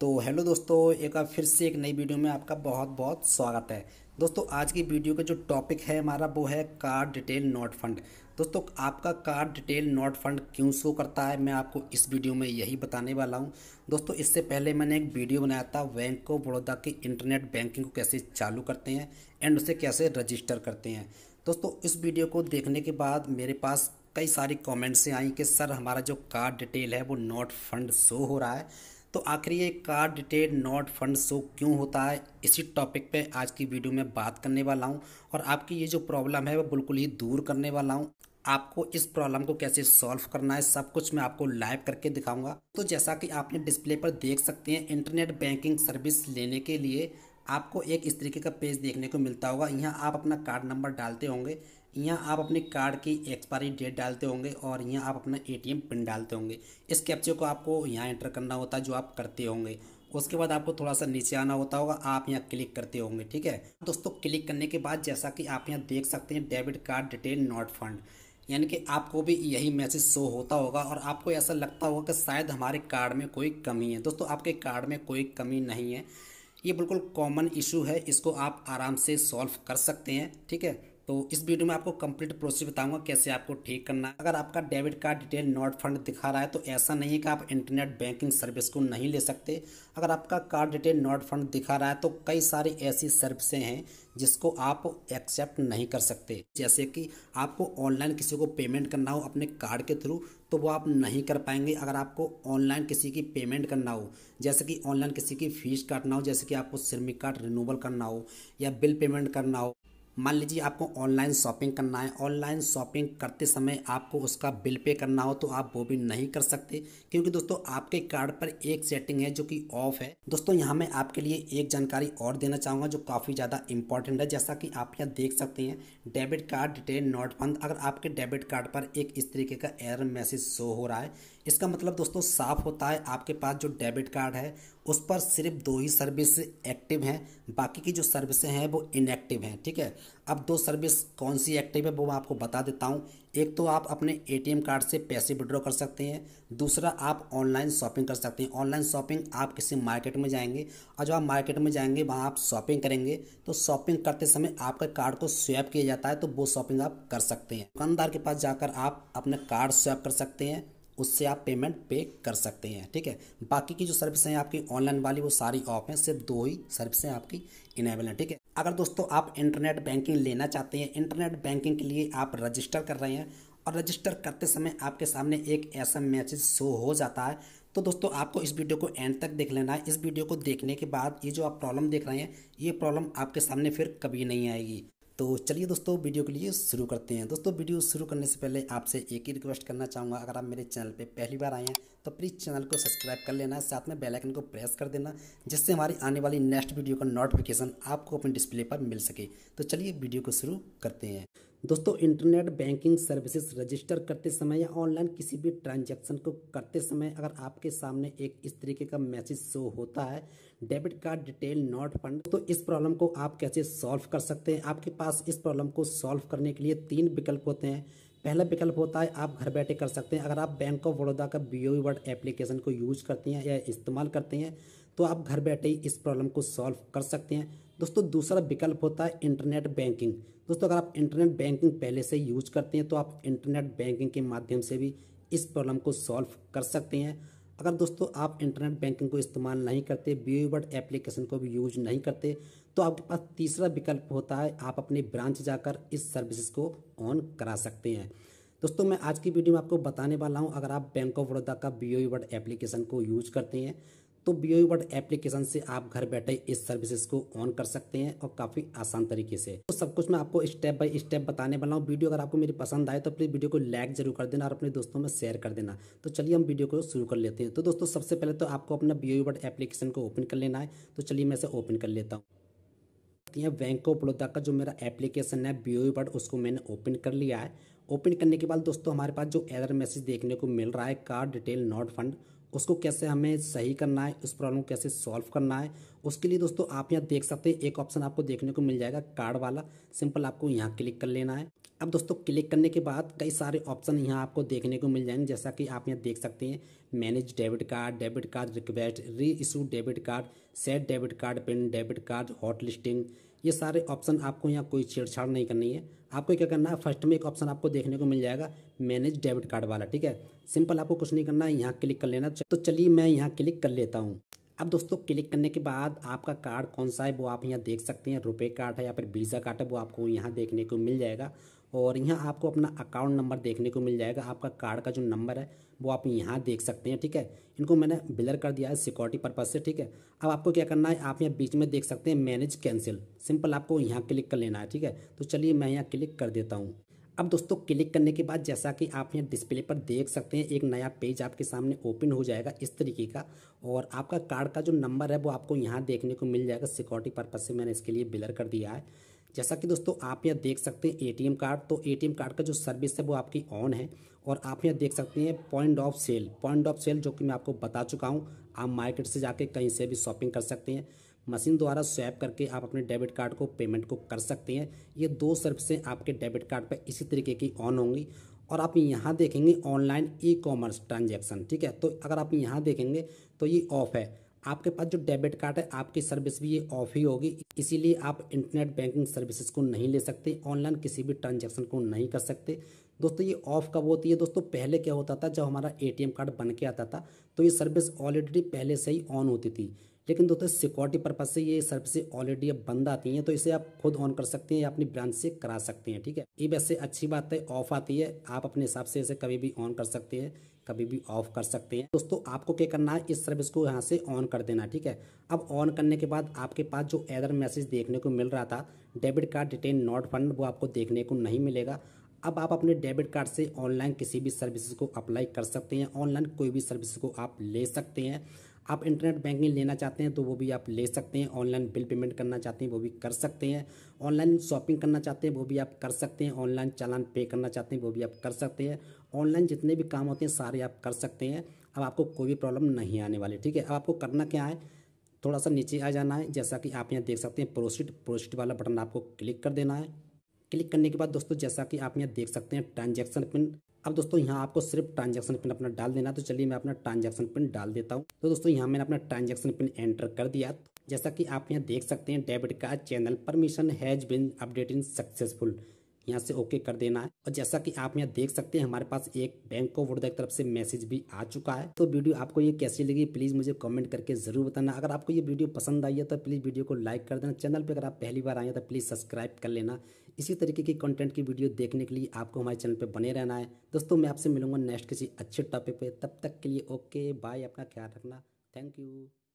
तो हेलो दोस्तों एक बार फिर से एक नई वीडियो में आपका बहुत बहुत स्वागत है दोस्तों आज की वीडियो का जो टॉपिक है हमारा वो है कार्ड डिटेल नोट फंड दोस्तों आपका कार्ड डिटेल नोट फंड क्यों शो करता है मैं आपको इस वीडियो में यही बताने वाला हूं दोस्तों इससे पहले मैंने एक वीडियो बनाया था बैंक ऑफ बड़ौदा की इंटरनेट बैंकिंग को कैसे चालू करते हैं एंड उसे कैसे रजिस्टर करते हैं दोस्तों इस वीडियो को देखने के बाद मेरे पास कई सारी कॉमेंट्स आई कि सर हमारा जो कार्ड डिटेल है वो नोट फंड शो हो रहा है तो आखिर ये card detail not found show क्यों होता है इसी टॉपिक पे आज की वीडियो में बात करने वाला हूँ और आपकी ये जो प्रॉब्लम है वो बिल्कुल ही दूर करने वाला हूँ आपको इस प्रॉब्लम को कैसे सॉल्व करना है सब कुछ मैं आपको लाइव करके दिखाऊंगा तो जैसा कि आपने डिस्प्ले पर देख सकते हैं इंटरनेट बैंकिंग सर्विस लेने के लिए आपको एक इस तरीके का पेज देखने को मिलता होगा यहाँ आप अपना कार्ड नंबर डालते होंगे यहाँ आप अपने कार्ड की एक्सपायरी डेट डालते होंगे और यहाँ आप अपना एटीएम पिन डालते होंगे इस कैप्चे को आपको यहाँ एंटर करना होता है जो आप करते होंगे उसके बाद आपको थोड़ा सा नीचे आना होता होगा आप यहाँ क्लिक करते होंगे ठीक है दोस्तों क्लिक करने के बाद जैसा कि आप यहाँ देख सकते हैं debit card detail not found यानी कि आपको भी यही मैसेज शो होता होगा और आपको ऐसा लगता होगा कि शायद हमारे कार्ड में कोई कमी है दोस्तों आपके कार्ड में कोई कमी नहीं है ये बिल्कुल कॉमन इशू है इसको आप आराम से सॉल्व कर सकते हैं ठीक है तो इस वीडियो में आपको कंप्लीट प्रोसेस बताऊंगा कैसे आपको ठीक करना है अगर आपका debit card detail not found दिखा रहा है तो ऐसा नहीं है कि आप इंटरनेट बैंकिंग सर्विस को नहीं ले सकते अगर आपका कार्ड डिटेल नॉट फंड दिखा रहा है तो कई सारी ऐसी सर्विसें हैं जिसको आप एक्सेप्ट नहीं कर सकते जैसे कि आपको ऑनलाइन किसी को पेमेंट करना हो अपने कार्ड के थ्रू तो वो आप नहीं कर पाएंगे अगर आपको ऑनलाइन किसी की पेमेंट करना हो जैसे कि ऑनलाइन किसी की फ़ीस काटना हो जैसे कि आपको सिर्मिक कार्ड रिनूवल करना हो या बिल पेमेंट करना हो मान लीजिए आपको ऑनलाइन शॉपिंग करना है ऑनलाइन शॉपिंग करते समय आपको उसका बिल पे करना हो तो आप वो भी नहीं कर सकते क्योंकि दोस्तों आपके कार्ड पर एक सेटिंग है जो कि ऑफ है दोस्तों यहाँ मैं आपके लिए एक जानकारी और देना चाहूँगा जो काफ़ी ज़्यादा इंपॉर्टेंट है जैसा कि आप यहाँ देख सकते हैं डेबिट कार्ड डिटेल नॉट बंद अगर आपके डेबिट कार्ड पर एक इस तरीके का एयर मैसेज शो हो रहा है इसका मतलब दोस्तों साफ होता है आपके पास जो डेबिट कार्ड है उस पर सिर्फ दो ही सर्विस एक्टिव हैं बाकी की जो सर्विसें हैं वो इनएक्टिव हैं ठीक है अब दो सर्विस कौन सी एक्टिव है वो मैं आपको बता देता हूँ एक तो आप अपने एटीएम कार्ड से पैसे विड्रॉ कर सकते हैं दूसरा आप ऑनलाइन शॉपिंग कर सकते हैं ऑनलाइन शॉपिंग आप किसी मार्केट में जाएंगे और जब आप मार्केट में जाएंगे वहाँ आप शॉपिंग करेंगे तो शॉपिंग करते समय आपके कार्ड को स्वैप किया जाता है तो वो शॉपिंग आप कर सकते हैं दुकानदार के पास जाकर आप अपने कार्ड स्वैप कर सकते हैं उससे आप पेमेंट पे कर सकते हैं ठीक है बाकी की जो सर्विसें हैं आपकी ऑनलाइन वाली वो सारी ऑफ हैं सिर्फ दो ही सर्विसें आपकी इनेबल हैं ठीक है अगर दोस्तों आप इंटरनेट बैंकिंग लेना चाहते हैं इंटरनेट बैंकिंग के लिए आप रजिस्टर कर रहे हैं और रजिस्टर करते समय आपके सामने एक ऐसा मैसेज शो हो जाता है तो दोस्तों आपको इस वीडियो को एंड तक देख लेना है इस वीडियो को देखने के बाद ये जो आप प्रॉब्लम देख रहे हैं ये प्रॉब्लम आपके सामने फिर कभी नहीं आएगी तो चलिए दोस्तों वीडियो के लिए शुरू करते हैं दोस्तों वीडियो शुरू करने से पहले आपसे एक ही रिक्वेस्ट करना चाहूँगा अगर आप मेरे चैनल पे पहली बार आए हैं तो प्लीज़ चैनल को सब्सक्राइब कर लेना साथ में बेल आइकन को प्रेस कर देना जिससे हमारी आने वाली नेक्स्ट वीडियो का नोटिफिकेशन आपको अपने डिस्प्ले पर मिल सके तो चलिए वीडियो को शुरू करते हैं दोस्तों इंटरनेट बैंकिंग सर्विसेज रजिस्टर करते समय या ऑनलाइन किसी भी ट्रांजैक्शन को करते समय अगर आपके सामने एक इस तरीके का मैसेज शो होता है debit card detail not found तो इस प्रॉब्लम को आप कैसे सॉल्व कर सकते हैं आपके पास इस प्रॉब्लम को सॉल्व करने के लिए तीन विकल्प होते हैं पहला विकल्प होता है आप घर बैठे कर सकते हैं अगर आप बैंक ऑफ बड़ौदा का B O e world application को यूज करते हैं या इस्तेमाल करते हैं तो आप घर बैठे ही इस प्रॉब्लम को सॉल्व कर सकते हैं दोस्तों दूसरा विकल्प होता है इंटरनेट बैंकिंग दोस्तों अगर आप इंटरनेट बैंकिंग पहले से यूज करते हैं तो आप इंटरनेट बैंकिंग के माध्यम से भी इस प्रॉब्लम को सॉल्व कर सकते हैं अगर दोस्तों आप इंटरनेट बैंकिंग को इस्तेमाल नहीं करते बीबर्ड एप्लीकेशन को भी यूज नहीं करते तो आपके पास तीसरा विकल्प होता है आप अपने ब्रांच जाकर इस सर्विसेज को ऑन करा सकते हैं दोस्तों मैं आज की वीडियो में आपको बताने वाला हूं अगर आप बैंक ऑफ बड़ौदा का बी ओ वर्ड एप्लीकेशन को यूज करते हैं तो बी ओ वर्ड एप्लीकेशन से आप घर बैठे इस सर्विसेज को ऑन कर सकते हैं और काफ़ी आसान तरीके से तो सब कुछ मैं आपको स्टेप बाय स्टेप बताने वाला हूँ वीडियो अगर आपको मेरी पसंद आए तो प्लीज़ वीडियो को लाइक जरूर कर देना और अपने दोस्तों में शेयर कर देना तो चलिए हम वीडियो को शुरू कर लेते हैं तो दोस्तों सबसे पहले तो आपको अपना बी ओ वर्ड एप्लीकेशन को ओपन कर लेना है तो चलिए मैं इसे ओपन कर लेता हूँ बैंक ऑफ बड़ौदा का जो मेरा एप्लीकेशन है बी ओ वर्ड उसको मैंने ओपन कर लिया है ओपन करने के बाद दोस्तों हमारे पास जो एरर मैसेज देखने को मिल रहा है कार्ड डिटेल नॉट फंड उसको कैसे हमें सही करना है उस प्रॉब्लम को कैसे सॉल्व करना है उसके लिए दोस्तों आप यहाँ देख सकते हैं एक ऑप्शन आपको देखने को मिल जाएगा कार्ड वाला सिंपल आपको यहाँ क्लिक कर लेना है अब दोस्तों क्लिक करने के बाद कई सारे ऑप्शन यहाँ आपको देखने को मिल जाएंगे जैसा कि आप यहाँ देख सकते हैं manage debit card debit card request reissue debit card set debit card pin debit card hot listing ये सारे ऑप्शन आपको यहाँ कोई छेड़छाड़ नहीं करनी है आपको क्या करना है फर्स्ट में एक ऑप्शन आपको देखने को मिल जाएगा मैनेज डेबिट कार्ड वाला ठीक है सिंपल आपको कुछ नहीं करना है यहाँ क्लिक कर लेना तो चलिए मैं यहाँ क्लिक कर लेता हूँ अब दोस्तों क्लिक करने के बाद आपका कार्ड कौन सा है वो आप यहाँ देख सकते हैं रुपये कार्ड है या फिर वीज़ा कार्ड है वो आपको यहाँ देखने को मिल जाएगा और यहाँ आपको अपना अकाउंट नंबर देखने को मिल जाएगा आपका कार्ड का जो नंबर है वो आप यहाँ देख सकते हैं ठीक है इनको मैंने बिलर कर दिया है सिक्योरिटी पर्पज़ से ठीक है अब आपको क्या करना है आप यहाँ बीच में देख सकते हैं मैनेज कैंसिल सिंपल आपको यहाँ क्लिक कर लेना है ठीक है तो चलिए मैं यहाँ क्लिक कर देता हूँ अब दोस्तों क्लिक करने के बाद जैसा कि आप यहाँ डिस्प्ले पर देख सकते हैं एक नया पेज आपके सामने ओपन हो जाएगा इस तरीके का और आपका कार्ड का जो नंबर है वो आपको यहाँ देखने को मिल जाएगा सिक्योरिटी पर्पज़ से मैंने इसके लिए बिलर कर दिया है जैसा कि दोस्तों आप यहाँ देख सकते हैं एटीएम कार्ड तो एटीएम कार्ड का जो सर्विस है वो आपकी ऑन है और आप यहाँ देख सकते हैं point of sale point of sale जो कि मैं आपको बता चुका हूँ आप मार्केट से जाके कहीं से भी शॉपिंग कर सकते हैं मशीन द्वारा स्वैप करके आप अपने डेबिट कार्ड को पेमेंट को कर सकते हैं ये दो सर्विसें आपके डेबिट कार्ड पर इसी तरीके की ऑन होंगी और आप यहाँ देखेंगे ऑनलाइन ई कॉमर्स ट्रांजेक्शन ठीक है तो अगर आप यहाँ देखेंगे तो ये ऑफ है आपके पास जो डेबिट कार्ड है आपकी सर्विस भी ये ऑफ ही होगी इसीलिए आप इंटरनेट बैंकिंग सर्विसेज को नहीं ले सकते ऑनलाइन किसी भी ट्रांजैक्शन को नहीं कर सकते दोस्तों ये ऑफ़ कब होती है दोस्तों पहले क्या होता था जब हमारा एटीएम कार्ड बन के आता था तो ये सर्विस ऑलरेडी पहले से ही ऑन होती थी लेकिन दोस्तों सिक्योरिटी पर्पज़ से ये सर्विस ऑलरेडी अब बंद आती हैं तो इसे आप खुद ऑन कर सकते हैं या अपनी ब्रांच से करा सकते हैं ठीक है ये वैसे अच्छी बात है ऑफ आती है आप अपने हिसाब से इसे कभी भी ऑन कर सकते हैं कभी भी ऑफ कर सकते हैं दोस्तों आपको क्या करना है इस सर्विस को यहाँ से ऑन कर देना ठीक है अब ऑन करने के बाद आपके पास जो एदर मैसेज देखने को मिल रहा था debit card detail not found वो आपको देखने को नहीं मिलेगा अब आप अपने डेबिट कार्ड से ऑनलाइन किसी भी सर्विसेज को अप्लाई कर सकते हैं ऑनलाइन कोई भी सर्विस को आप ले सकते हैं आप इंटरनेट बैंकिंग लेना चाहते हैं तो वो भी आप ले सकते हैं ऑनलाइन बिल पेमेंट करना चाहते हैं वो भी कर सकते हैं ऑनलाइन शॉपिंग करना चाहते हैं वो भी आप कर सकते हैं ऑनलाइन चालान पे करना चाहते हैं वो भी आप कर सकते हैं ऑनलाइन जितने भी काम होते हैं सारे आप कर सकते हैं अब आपको कोई भी प्रॉब्लम नहीं आने वाली ठीक है अब आपको करना क्या है थोड़ा सा नीचे आ जाना है जैसा कि आप यहाँ देख सकते हैं प्रोसिट प्रोसिट वाला बटन आपको क्लिक कर देना है क्लिक करने के बाद दोस्तों जैसा कि आप यहाँ देख सकते हैं ट्रांजेक्शन पिन अब दोस्तों यहाँ आपको सिर्फ ट्रांजेक्शन पिन अपना डाल देना तो चलिए मैं अपना ट्रांजेक्शन पिन डाल देता हूँ तो दोस्तों यहाँ मैंने अपना ट्रांजेक्शन पिन एंटर कर दिया जैसा कि आप यहाँ देख सकते हैं debit card channel permission has been update in successful यहाँ से ओके कर देना है और जैसा कि आप यहाँ देख सकते हैं हमारे पास एक बैंक ऑफ बड़ौदा की तरफ से मैसेज भी आ चुका है तो वीडियो आपको ये कैसी लगी प्लीज मुझे कमेंट करके जरूर बताना अगर आपको ये वीडियो पसंद आई है तो प्लीज वीडियो को लाइक कर देना चैनल पर अगर आप पहली बार आए तो प्लीज सब्सक्राइब कर लेना इसी तरीके की कंटेंट की वीडियो देखने के लिए आपको हमारे चैनल पर बने रहना है दोस्तों मैं आपसे मिलूंगा नेक्स्ट किसी अच्छे टॉपिक पर तब तक के लिए ओके बाय अपना ख्याल रखना थैंक यू